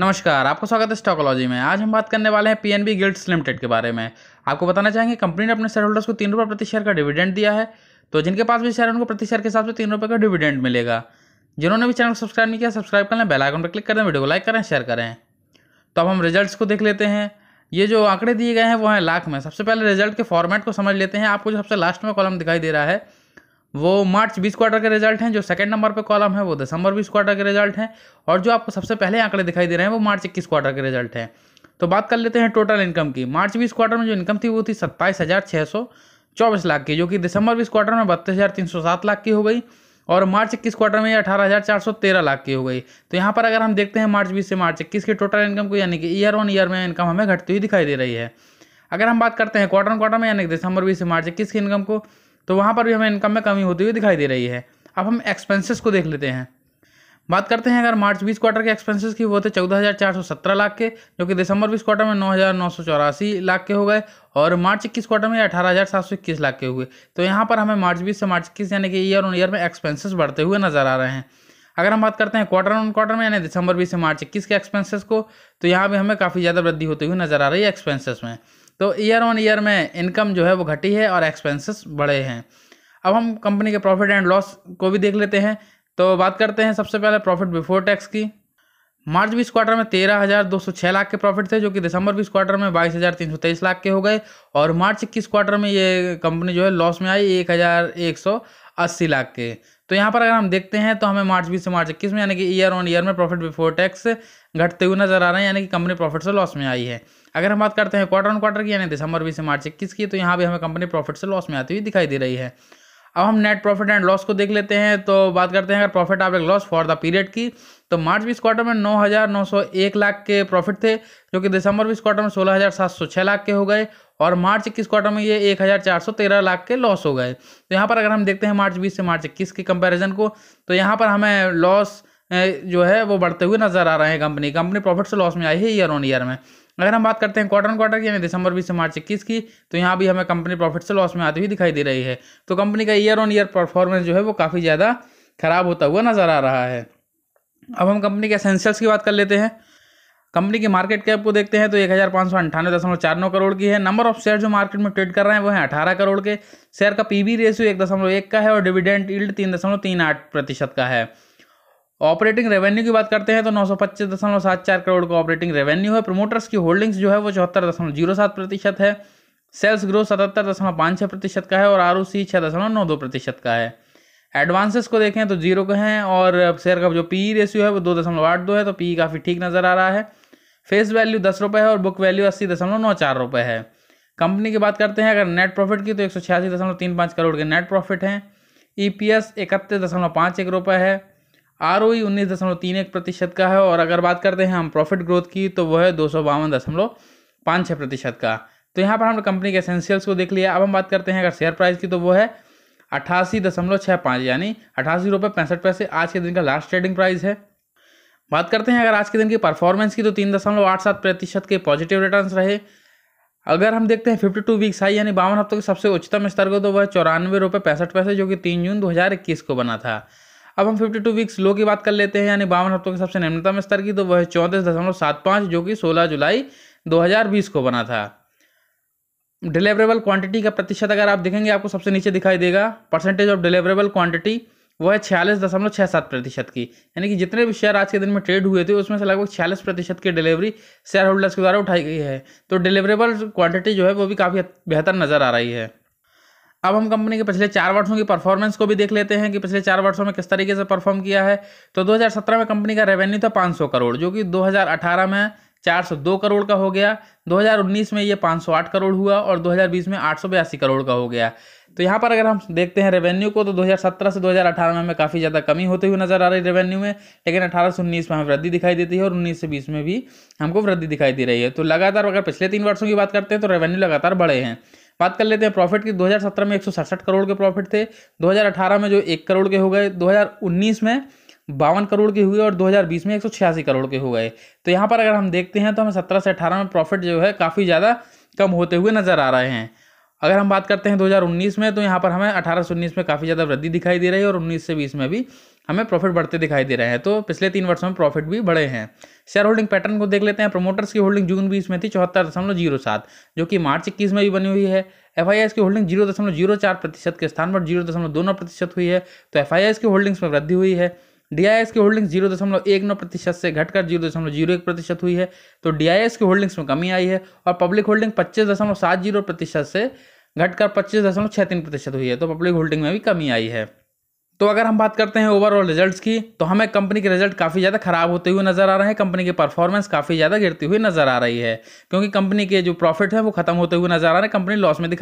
नमस्कार आपका स्वागत है स्टॉकोलॉजी में आज हम बात करने वाले हैं पीएनबी गिल्ड्स लिमिटेड के बारे में आपको बताना चाहेंगे कंपनी ने अपने शेयर होल्डर्स को तीन रुपये प्रति शेयर का डिविडेंड दिया है तो जिनके पास भी शेयर उनको प्रति शेयर के हिसाब से तीन रुपये का डिविडेंड मिलेगा जिन्होंने भी चैनल को सब्सक्राइब नहीं किया सब्सक्राइब कर लें बेलाइकन पर क्लिक करें वीडियो को लाइक करें शेयर करें तो अब हम रिजल्ट को देख लेते हैं ये जो आंकड़े दिए गए हैं वो हैं लाख में सबसे पहले रिजल्ट के फॉर्मेट को समझ लेते हैं आपको जो सबसे लास्ट में कॉलम दिखाई दे रहा है वो मार्च बीस क्वार्टर के रिजल्ट हैं जो सेकंड नंबर पे कॉलम है वो दिसंबर बीस क्वार्टर के रिजल्ट हैं और जो आपको सबसे पहले आंकड़े दिखाई दे रहे हैं वो मार्च इक्कीस क्वार्टर के रिजल्ट हैं तो बात कर लेते हैं टोटल इनकम की मार्च बीस क्वार्टर में जो इनकम थी वो थी सत्ताईस हज़ार सौ चौबीस लाख की जो कि दिसंबर बीस क्वार्टर में बत्तीस हज़ार तीन सौ सात लाख की हो गई और मार्च इक्कीस क्वार्टर में ये अठारह हज़ार चार सौ तेरह लाख की हो गई तो यहाँ पर अगर हम देखते हैं मार्च बीस से मार्च इक्कीस की टोटल इनकम को यानी कि ईयर वन ईयर में इनकम हमें घटती हुई दिखाई दे रही है अगर हम बात करते हैं क्वार्टर क्वार्टर में यानी कि दिसंबर बीस से मार्च इक्कीस की इनकम को तो वहाँ पर भी हमें इनकम में कमी होती हुई दिखाई दे रही है अब हम एक्सपेंसेस को देख लेते हैं बात करते हैं अगर मार्च बीस क्वार्टर के एक्सपेंसेस की वो थे चौदह हज़ार चार सौ सत्रह लाख के जो कि दिसंबर बीस क्वार्टर में नौ हज़ार नौ सौ चौरासी लाख के हो गए और मार्च इक्कीस क्वार्टर में अठारह हज़ार सात सौ इक्कीस लाख के हुए तो यहाँ पर हमें मार्च बीस से मार्च इक्कीस यानी कि ईयर ऑन ईयर में एक्सपेंसेस बढ़ते हुए नजर आ रहे हैं अगर हम बात करते हैं क्वार्टर ऑन क्वार्टर में यानी दिसंबर बीस से मार्च इक्कीस के एक्सपेंसेस को तो यहाँ भी हमें काफ़ी ज़्यादा वृद्धि होती हुई नजर आ रही है एक्सपेंसेस में तो ईयर ऑन ईयर में इनकम जो है वो घटी है और एक्सपेंसेस बढ़े हैं अब हम कंपनी के प्रॉफिट एंड लॉस को भी देख लेते हैं तो बात करते हैं सबसे पहले प्रॉफिट बिफोर टैक्स की मार्च बीस क्वार्टर में तेरह हज़ार दो सौ छः लाख के प्रॉफिट थे जो कि दिसंबर बीस क्वार्टर में बाईस हज़ार तीन सौ तेईस लाख के हो गए और मार्च इक्कीस क्वार्टर में ये कंपनी जो है लॉस में आई एक हज़ार एक सौ अस्सी लाख के तो यहाँ पर अगर हम देखते हैं तो हमें मार्च बीस से मार्च इक्कीस में यानी कि ईयर ऑन ईयर में प्रॉफिट बिफोर टैक्स घटते हुए नजर आ रहे हैं यानी कि कंपनी प्रॉफिट से लॉस में आई है अगर हम बात करते हैं क्वार्टर ऑन क्वार्टर की यानी दिसंबर बीस से मार्च इक्कीस की तो यहाँ भी हमें कंपनी प्रॉफिट से लॉस में आती हुई दिखाई दे रही है अब हम नेट प्रॉफिट एंड लॉस को देख लेते हैं तो बात करते हैं अगर प्रॉफिट आप एक लॉस फॉर द पीरियड की तो मार्च बीस क्वार्टर में नौ हज़ार नौ सौ एक लाख के प्रॉफिट थे जो कि दिसंबर बीस क्वार्टर में सोलह हज़ार सात सौ छः लाख के हो गए और मार्च इक्कीस क्वार्टर में ये एक हज़ार चार सौ तेरह लाख के लॉस हो गए तो यहाँ पर अगर हम देखते हैं मार्च बीस से मार्च इक्कीस के कंपैरिजन को तो यहाँ पर हमें लॉस जो है वो बढ़ते हुए नजर आ रहे हैं कंपनी कंपनी प्रॉफिट से लॉस में आई है ईयर ऑन ईयर में अगर हम बात करते हैं क्वार्टर क्वार्टर की यानी दिसंबर बीस से मार्च इक्कीस की तो यहाँ भी हमें कंपनी प्रॉफिट से लॉस में आती हुई दिखाई दे रही है तो कंपनी का ईयर ऑन ईयर परफॉर्मेंस जो है वो काफ़ी ज़्यादा खराब होता हुआ नजर आ रहा है अब हम कंपनी के एसेंशियल्स की बात कर लेते हैं कंपनी की मार्केट कैप को देखते हैं तो एक हज़ार पाँच सौ अंठानवे दशमलव चार नौ करोड़ की है नंबर ऑफ शेयर जो मार्केट में ट्रेड कर रहे हैं वो है अठारह करोड़ के शेयर का पीबी रेशियो एक दशमलव एक का है और डिविडेंड इल्ड तीन दशमलव तीन आठ प्रतिशत का है ऑपरेटिंग रेवेन्यू की बात करते हैं तो नौ सौ पच्चीस दशमलव सात चार करोड़ का ऑपरेटिंग रेवेन्यू है प्रमोटर्स की होल्डिंग्स जो है वो चौहत्तर दशमलव जीरो सात प्रतिशत है सेल्स ग्रोथ सतहत्तर दशमलव पाँच छः प्रतिशत का है और आर ओ सी छः दशमलव नौ दो प्रतिशत का है एडवांसेस को देखें तो जीरो का है और शेयर का जो पी रेशियो है वो दो दशमलव आठ दो है तो पी काफ़ी ठीक नज़र आ रहा है फेस वैल्यू दस रुपये है और बुक वैल्यू अस्सी दशमलव नौ चार रुपये है कंपनी की बात करते हैं अगर नेट प्रॉफिट की तो एक सौ छियासी दशमलव तीन पाँच करोड़ के नेट प्रॉफिट हैं ई पी एस इकतीस दशमलव पाँच एक रुपये है आर ओ e उन्नीस दशमलव तीन एक प्रतिशत का है और अगर बात करते हैं हम प्रॉफिट ग्रोथ की तो वह है दो सौ बावन दशमलव पाँच छः प्रतिशत का तो यहाँ पर हमने कंपनी के एसेंशियल्स को देख लिया अब हम बात करते हैं अगर शेयर प्राइस की तो वो है अट्ठासी दशमलव छः पाँच यानी अट्ठासी रुपये पैंसठ पैसे आज के दिन का लास्ट ट्रेडिंग प्राइस है बात करते हैं अगर आज के दिन की परफॉर्मेंस की तो तीन दशमलव आठ सात प्रतिशत के पॉजिटिव रिटर्न रहे अगर हम देखते हैं फिफ्टी टू वीक्स हाई यानी बावन हफ्तों के सबसे उच्चतम स्तर को तो वह चौरानवे रुपये पैंसठ पैसे जो कि तीन जून दो हज़ार इक्कीस को बना था अब हम फिफ्टी टू वीक्स लो की बात कर लेते हैं यानी बावन हफ्तों के सबसे निम्नतम स्तर की तो वह चौंतीस दशमलव सात पाँच जो कि सोलह जुलाई दो हज़ार बीस को बना था डिलीवरेबल क्वांटिटी का प्रतिशत अगर आप देखेंगे आपको सबसे नीचे दिखाई देगा परसेंटेज ऑफ डिलीवरेबल क्वांटिटी वो है छियालीस दशमलव छः सात प्रतिशत की यानी कि जितने भी शेयर आज के दिन में ट्रेड हुए थे उसमें से लगभग छियालीस प्रतिशत की डिलीवरी शेयर होल्डर्स के द्वारा उठाई गई है तो डिलीवरेबल क्वांटिटी जो है वो भी काफ़ी बेहतर नज़र आ रही है अब हम कंपनी के पिछले चार वर्षों की परफॉर्मेंस को भी देख लेते हैं कि पिछले चार वर्षों में किस तरीके से परफॉर्म किया है तो 2017 में कंपनी का रेवेन्यू था 500 करोड़ जो कि 2018 में 402 करोड़ का हो गया 2019 में ये 508 करोड़ हुआ और 2020 में आठ करोड़ का हो गया तो यहाँ पर अगर हम देखते हैं रेवेन्यू को तो 2017 से 2018 में हमें काफ़ी ज़्यादा कमी होती हुई नज़र आ रही है रेवेन्यू में लेकिन अठारह से उन्नीस में हमें वृद्धि दिखाई देती है और उन्नीस से बीस में भी हमको वृद्धि दिखाई दे रही है तो लगातार अगर पिछले तीन वर्षों की बात करते हैं तो रेवेन्यू लगातार बढ़े हैं बात कर लेते हैं प्रॉफिट की 2017 में एक करोड़ के प्रॉफिट थे दो में जो एक करोड़ के हो गए दो में बावन करोड़ के हुए और 2020 में एक करोड़ के हो गए तो यहाँ पर अगर हम देखते हैं तो हमें सत्रह से 18 में प्रॉफिट जो है काफ़ी ज़्यादा कम होते हुए नज़र आ रहे हैं अगर हम बात करते हैं 2019 में तो यहाँ पर हमें अठारह में काफ़ी ज़्यादा वृद्धि दिखाई दे रही है और उन्नीस से बीस में भी हमें प्रॉफिट बढ़ते दिखाई दे रहे हैं तो पिछले तीन वर्षों में प्रॉफिट भी बढ़े हैं शेयर होल्डिंग पैटर्न को देख लेते हैं प्रमोटर्स की होल्डिंग जून बीस में थी चौहत्तर दशमलव जीरो सात जो कि मार्च इक्कीस में भी बनी हुई है एफ की होल्डिंग जीरो दशमलव जीरो चार प्रतिशत के स्थान पर जीरो दशमलव दो नौ प्रतिशत हुई है तो एफ आई एस की होल्डिंग्स में वृद्धि हुई है डी आई एस की होल्डिंग जीरो दशमलव एक नौ प्रतिशत से घटकर जीरो दशमलव जीरो एक प्रतिशत हुई है तो डी आई एस की होल्डिंग्स में कमी आई है और पब्लिक होल्डिंग पच्चीस दशमलव सात जीरो प्रतिशत से घटकर पच्चीस दशमलव छः तीन प्रतिशत हुई है तो पब्लिक होल्डिंग में भी कमी आई है तो अगर हम बात करते हैं ओवरऑल रिजल्ट्स की तो हमें कंपनी के रिजल्ट काफ़ी ज़्यादा खराब होते हुए नज़र आ रहे हैं कंपनी की परफॉर्मेंस काफ़ी ज़्यादा गिरती हुई नज़र आ रही है क्योंकि कंपनी के जो प्रॉफिट है वो खत्म होते हुए नज़र आ रहे हैं कंपनी लॉस में दिखा